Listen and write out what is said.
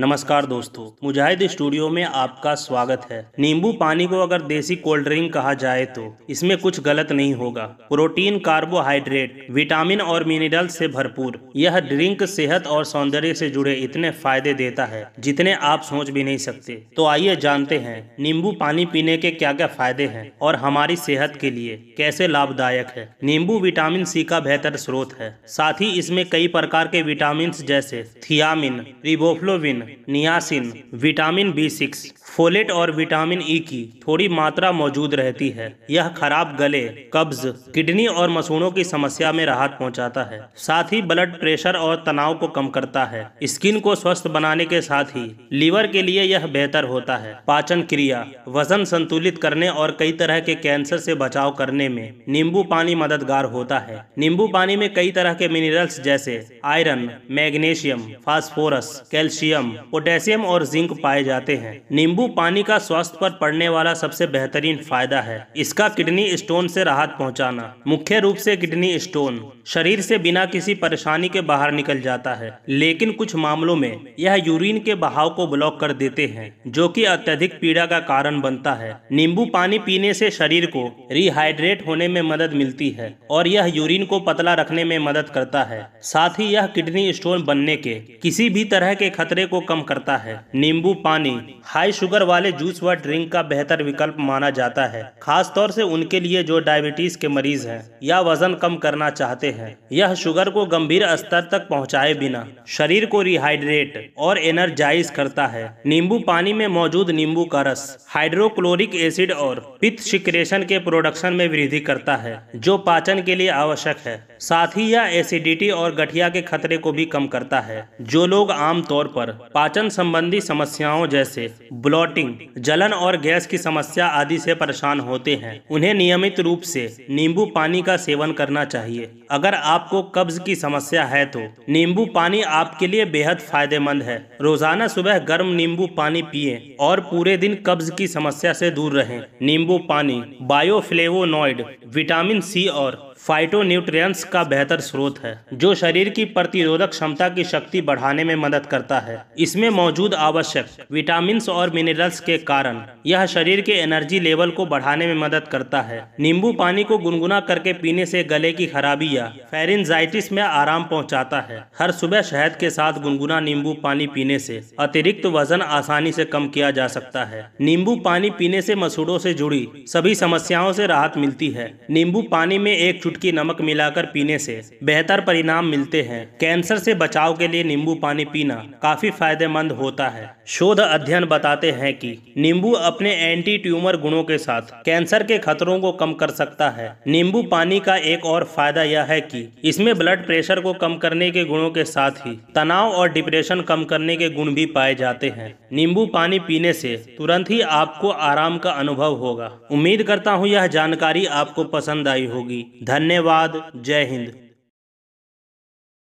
नमस्कार दोस्तों मुजाहिद स्टूडियो में आपका स्वागत है नींबू पानी को अगर देसी कोल्ड ड्रिंक कहा जाए तो इसमें कुछ गलत नहीं होगा प्रोटीन कार्बोहाइड्रेट विटामिन और मिनरल से भरपूर यह ड्रिंक सेहत और सौंदर्य से जुड़े इतने फायदे देता है जितने आप सोच भी नहीं सकते तो आइए जानते हैं नींबू पानी पीने के क्या क्या फायदे है और हमारी सेहत के लिए कैसे लाभदायक है नींबू विटामिन सी का बेहतर स्रोत है साथ ही इसमें कई प्रकार के विटामिन जैसे thiamine riboflavin niacin vitamin B six folate और विटामिन ई e की थोड़ी मात्रा मौजूद रहती है यह खराब गले कब्ज किडनी और मसूड़ों की समस्या में राहत पहुंचाता है साथ ही ब्लड प्रेशर और तनाव को कम करता है स्किन को स्वस्थ बनाने के साथ ही लीवर के लिए यह बेहतर होता है पाचन क्रिया वजन संतुलित करने और कई तरह के कैंसर से बचाव करने में नींबू पानी मददगार होता है नींबू पानी में कई तरह के मिनरल्स जैसे iron magnesium phosphorus calcium potassium और जिंक पाए जाते हैं नींबू पानी का स्वास्थ्य पर पड़ने वाला सबसे बेहतरीन फायदा है इसका किडनी स्टोन से राहत पहुंचाना मुख्य रूप से किडनी स्टोन शरीर से बिना किसी परेशानी के बाहर निकल जाता है लेकिन कुछ मामलों में यह यूरिन के बहाव को ब्लॉक कर देते हैं जो की अत्यधिक पीड़ा का कारण बनता है नींबू पानी पीने ऐसी शरीर को रिहाइड्रेट होने में मदद मिलती है और यह यूरिन को पतला रखने में मदद करता है साथ ही यह किडनी स्टोन बनने के किसी भी तरह के खतरे को कम करता है नींबू पानी हाई शुगर वाले जूस व ड्रिंक का बेहतर विकल्प माना जाता है खास तौर से उनके लिए जो डायबिटीज के मरीज हैं या वजन कम करना चाहते हैं यह शुगर को गंभीर स्तर तक पहुंचाए बिना शरीर को रिहाइड्रेट और एनर्जाइज करता है नींबू पानी में मौजूद नींबू का रस हाइड्रोक्लोरिक एसिड और पित्त सिक्रेशन के प्रोडक्शन में वृद्धि करता है जो पाचन के लिए आवश्यक है साथ ही यह एसिडिटी और गठिया के खतरे को भी कम करता है जो लोग आमतौर पर पाचन संबंधी समस्याओं जैसे ब्लॉटिंग जलन और गैस की समस्या आदि से परेशान होते हैं उन्हें नियमित रूप से नींबू पानी का सेवन करना चाहिए अगर आपको कब्ज की समस्या है तो नींबू पानी आपके लिए बेहद फायदेमंद है रोजाना सुबह गर्म नींबू पानी पिए और पूरे दिन कब्ज की समस्या से दूर रहें नींबू पानी बायोफ्लेवोनॉइड विटामिन सी और फाइटोन्यूट्रिएंट्स का बेहतर स्रोत है जो शरीर की प्रतिरोधक क्षमता की शक्ति बढ़ाने में मदद करता है इसमें मौजूद आवश्यक विटामिन और मिनरल्स के कारण यह शरीर के एनर्जी लेवल को बढ़ाने में मदद करता है नींबू पानी को गुनगुना करके पीने से गले की खराबी या फेरिनजाइटिस में आराम पहुँचाता है हर सुबह शहद के साथ गुनगुना नींबू पानी पीने से अतिरिक्त वजन आसानी से कम किया जा सकता है नींबू पानी पीने से मसूड़ों से जुड़ी सभी समस्याओं से राहत मिलती है नींबू पानी में एक की नमक मिलाकर पीने से बेहतर परिणाम मिलते हैं कैंसर से बचाव के लिए नींबू पानी पीना काफी फायदेमंद होता है शोध अध्ययन बताते हैं कि नींबू अपने एंटी ट्यूमर गुणों के साथ कैंसर के खतरों को कम कर सकता है नींबू पानी का एक और फायदा यह है की इसमें ब्लड प्रेशर को कम करने के गुणों के साथ ही तनाव और डिप्रेशन कम करने के गुण भी पाए जाते हैं नींबू पानी पीने से तुरंत ही आपको आराम का अनुभव होगा उम्मीद करता हूँ यह जानकारी आपको पसंद आई होगी धन्यवाद जय हिंद